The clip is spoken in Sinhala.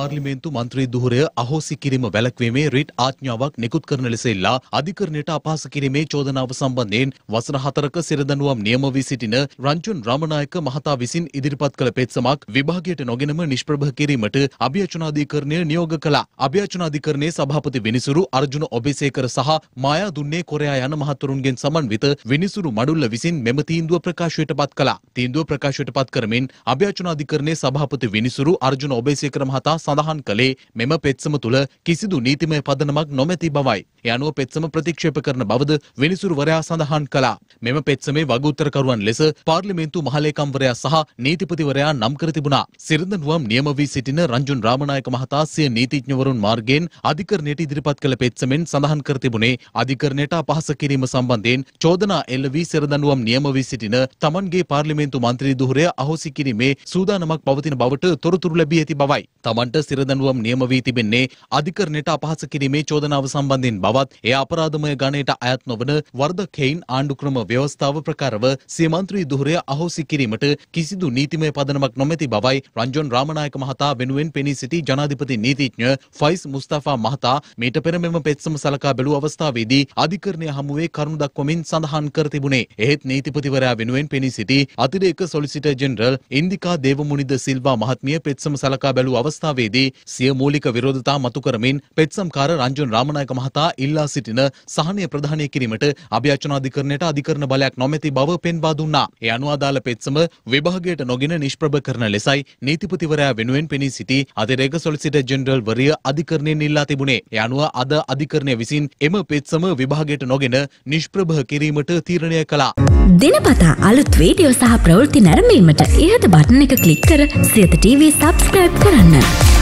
පාර්ලිමේන්තු මන්ත්‍රී දුහරය අහෝසි කිරීම වැළැක්වීමේ රිට් ආඥාවක් නිකුත් කරන ලෙස ඉල්ලා අධිකරණයට අපහාස කිරීමේ චෝදනාව සම්බන්ධයෙන් වසන හතරක සිරදඬුවම් නියම වී සිටින රංජුන් රාමනායක මහතා විසින් ඉදිරිපත් කළ පෙත්සමක් විභාගයට නොගෙනම නිෂ්ප්‍රභ කිරීමට අභියචනාධිකරණය නියෝග කළා. අභියචනාධිකරණයේ සභාපති විනිසුරු අර්ජුන ඔබේසේකර සහ මායා දුන්නේ කොරයා යන මහතුරුන්ගෙන් සමන්විත විනිසුරු මඩුල්ල විසින් මෙම තීන්දුව ප්‍රකාශයට පත් කළා. තීන්දුව ප්‍රකාශයට පත් කරමින් අභියචනාධිකරණයේ සභාපති විනිසුරු අර්ජුන ඔබේසේකර මහතා සඳහන් කළේ මෙම පෙත්සම තුළ කිසිදු නීතිමය පදනමක් නොමැති බවයි. ඒ අනුව පෙත්සම ප්‍රතික්ෂේප කරන බවද විනිසුරුවරයා සඳහන් කළා. මෙම පෙත්සමේ වගඋත්තරකරුවන් ලෙස පාර්ලිමේන්තු මහලේකම්වරයා සහ නීතිපතිවරයා නම් කර තිබුණා. සිරඳනුවම් නියම වී සිටින රංජුන් රාමනායක මහතා සිය නීතිඥවරුන් මාර්ගයෙන් අධිකරණයට ඉදිරිපත් කළ පෙත්සමෙන් සඳහන් කර තිබුණේ අධිකරණයට අපහස කිරීම සම්බන්ධයෙන් චෝදනා එල්ල වී සිරඳනුවම් නියම වී සිටින තමන්ගේ පාර්ලිමේන්තු මන්ත්‍රී දුහරය අහෝසි කිරීමේ සූදානමක් පවතින බවට තොරතුරු ලැබී ඇති බවයි. තමන්ට සිරදඬුවම් නියම වී තිබෙන්නේ අධිකරණයට අපහාස කිරීමේ චෝදනාව සම්බන්ධයෙන් බවත් එය අපරාධමය ගණයට අයත් නොවන වර්ධක හෙයින් ආණ්ඩුක්‍රම ව්‍යවස්ථාව ප්‍රකාරව සීමන්ත්‍රී දුහරය අහෝසි කිරීමට කිසිදු නීතිමය පදනමක් නොමැති බවයි රංජන් රාමනායක මහතා වෙනුවෙන් පෙනී සිටි ජනාධිපති නීතිඥ ෆයිස් මුස්තෆා මහතා මීට පෙර මෙම පෙත්සම සලකා බැලූ අවස්ථාවේදී අධිකරණය හමුවේ කරුණු දක්වමින් සඳහන් කර තිබුණේ. එහෙත් නීතිපතිවරයා වෙනුවෙන් පෙනී සිටි අතිරේක සොලිසිටර් ජෙනරල් ඉන්දිකා දේවමුනිද සිල්වා මහත්මිය පෙත්සම සලකා බැලූ අවස්ථාවේදී සභාවේදී සිය මූලික විරෝධතා මතු කරමින් පෙත්සම්කාර රංජන් රාමනායක මහතා ඉල්ලා සිටින සහනය ප්‍රධානය කිරීමට අභ්‍යාචනාධිකරණයට අධිකරණ බලයක් නොමැති බව පෙන්වා දුන්නා. ඒ අනුව අදාළ පෙත්සම විභාගයට නොගෙන නිෂ්ප්‍රභ කරන ලෙසයි නීතිපතිවරයා වෙනුවෙන් පෙනී සිටි අතිරේක සොලිසිටර් ජෙනරල් වරිය අධිකරණයෙන් ඉල්ලා තිබුණේ. ඒ අනුව අද අධිකරණය විසින් එම පෙත්සම විභාගයට නොගෙන නිෂ්ප්‍රභ කිරීමට තීරණය කළා. දිනපතා අලුත් වීඩියෝ සහ ප්‍රවෘත්ති නැරඹීමට ඉහත බටන එක ක්ලික් කර සියත TV සබස්ක්‍රයිබ් කරන්න.